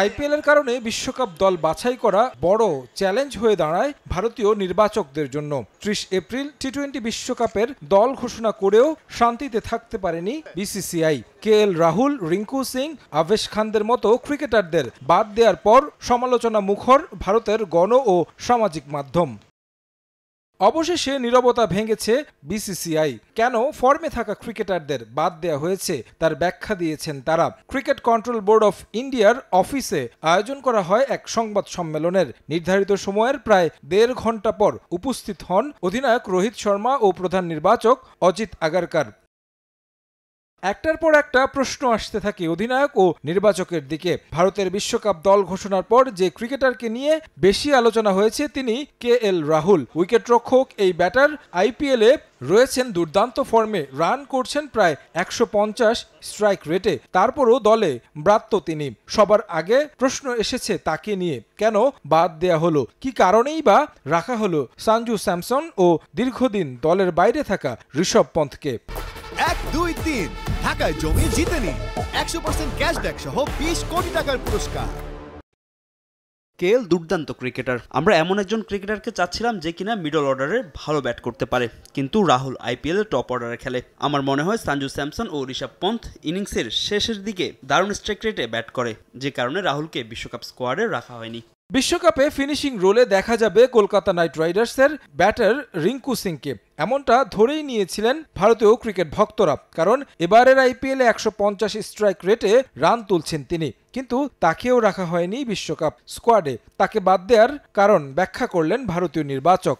আইপিএলের কারণে বিশ্বকাপ দল বাছাই করা বড় চ্যালেঞ্জ হয়ে দাঁড়ায় ভারতীয় নির্বাচকদের জন্য ত্রিশ এপ্রিল টি টোয়েন্টি বিশ্বকাপের দল ঘোষণা করেও শান্তিতে থাকতে পারেনি BCCI K L Rahul Rinku Singh Avesh খানদের মতো ক্রিকেটারদের বাদ দেওয়ার পর সমালোচনা মুখর ভারতের গণ ও সামাজিক মাধ্যম অবশেষে নিরবতা ভেঙেছে বিসিসিআই কেন ফর্মে থাকা ক্রিকেটারদের বাদ দেয়া হয়েছে তার ব্যাখ্যা দিয়েছেন তারা ক্রিকেট কন্ট্রোল বোর্ড অফ ইন্ডিয়ার অফিসে আয়োজন করা হয় এক সংবাদ সম্মেলনের নির্ধারিত সময়ের প্রায় দেড় ঘন্টা পর উপস্থিত হন অধিনায়ক রোহিত শর্মা ও প্রধান নির্বাচক অজিত আগারকার একটার পর একটা প্রশ্ন আসতে থাকে অধিনায়ক ও নির্বাচকের দিকে ভারতের বিশ্বকাপ দল ঘোষণার পর যে ক্রিকেটারকে নিয়ে বেশি আলোচনা হয়েছে তিনি কে এল রাহুল উইকেটরক্ষক এই ব্যাটার আইপিএলে রয়েছেন দুর্দান্ত ফর্মে রান করছেন প্রায় একশো স্ট্রাইক রেটে তারপরও দলে ব্রাত্য তিনি সবার আগে প্রশ্ন এসেছে তাকে নিয়ে কেন বাদ দেয়া হলো কি কারণেই বা রাখা হলো সঞ্জু স্যামসন ও দীর্ঘদিন দলের বাইরে থাকা ঋষভ পন্থকে এক দুই তিন ঢাকায় জমি জিতে নিন একশো পার্সেন্ট ক্যাশব্যাক সহ বিশ কোটি টাকার পুরস্কার কেএল দুর্দান্ত ক্রিকেটার আমরা এমন একজন ক্রিকেটারকে চাচ্ছিলাম যে কিনা মিডল অর্ডারে ভালো ব্যাট করতে পারে কিন্তু রাহুল আইপিএলে টপ অর্ডারে খেলে আমার মনে হয় সঞ্জু স্যামসন ও ঋষভ পন্থ ইনিংসের শেষের দিকে দারুণ স্ট্রাইক রেটে ব্যাট করে যে কারণে রাহুলকে বিশ্বকাপ স্কোয়াডে রাখা হয়নি বিশ্বকাপে ফিনিশিং রোলে দেখা যাবে কলকাতা নাইট রাইডার্সের ব্যাটার রিঙ্কু সিংকে এমনটা ধরেই নিয়েছিলেন ভারতীয় ক্রিকেট ভক্তরা কারণ এবারের আইপিএলে একশো পঞ্চাশ স্ট্রাইক রেটে রান তুলছেন তিনি কিন্তু তাকেও রাখা হয়নি বিশ্বকাপ স্কোয়াডে তাকে বাদ দেওয়ার কারণ ব্যাখ্যা করলেন ভারতীয় নির্বাচক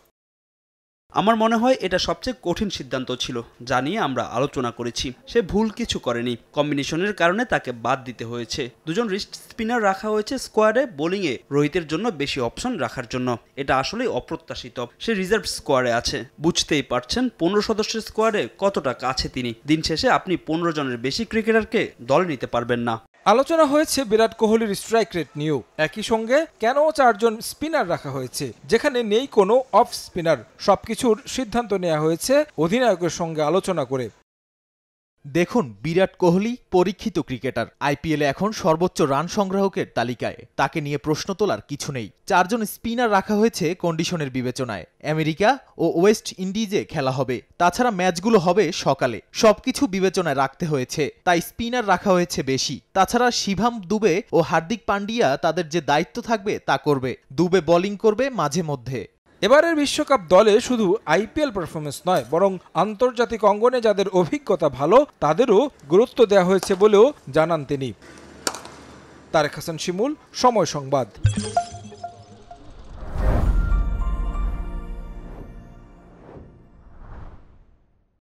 আমার মনে হয় এটা সবচেয়ে কঠিন সিদ্ধান্ত ছিল যা নিয়ে আমরা আলোচনা করেছি সে ভুল কিছু করেনি কম্বিনেশনের কারণে তাকে বাদ দিতে হয়েছে দুজন রিস্ট স্পিনার রাখা হয়েছে স্কোয়াডে বোলিংয়ে রোহিতের জন্য বেশি অপশন রাখার জন্য এটা আসলে অপ্রত্যাশিত সে রিজার্ভ স্কোয়াডে আছে বুঝতেই পারছেন পনেরো সদস্যের স্কোয়াডে কতটা কাছে তিনি দিন শেষে আপনি পনেরো জনের বেশি ক্রিকেটারকে দলে নিতে পারবেন না আলোচনা হয়েছে বিরাট কোহলির স্ট্রাইক রেট নিয়েও একই সঙ্গে কেন চারজন স্পিনার রাখা হয়েছে যেখানে নেই কোনো অফ স্পিনার সবকিছুর সিদ্ধান্ত নেওয়া হয়েছে অধিনায়কের সঙ্গে আলোচনা করে দেখুন বিরাট কোহলি পরীক্ষিত ক্রিকেটার আইপিএলে এখন সর্বোচ্চ রান সংগ্রাহকের তালিকায় তাকে নিয়ে প্রশ্ন তোলার কিছু নেই চারজন স্পিনার রাখা হয়েছে কন্ডিশনের বিবেচনায় আমেরিকা ও ওয়েস্ট ইন্ডিজে খেলা হবে তাছাড়া ম্যাচগুলো হবে সকালে সবকিছু বিবেচনায় রাখতে হয়েছে তাই স্পিনার রাখা হয়েছে বেশি তাছাড়া শিভাম দুবে ও হার্দিক পান্ডিয়া তাদের যে দায়িত্ব থাকবে তা করবে দুবে বোলিং করবে মাঝে মধ্যে এবারের বিশ্বকাপ দলে শুধু আইপিএল পারফরমেন্স নয় বরং আন্তর্জাতিক অঙ্গনে যাদের অভিজ্ঞতা ভালো তাদেরও গুরুত্ব দেওয়া হয়েছে বলেও জানান তিনি তারেক হাসান শিমুল সময় সংবাদ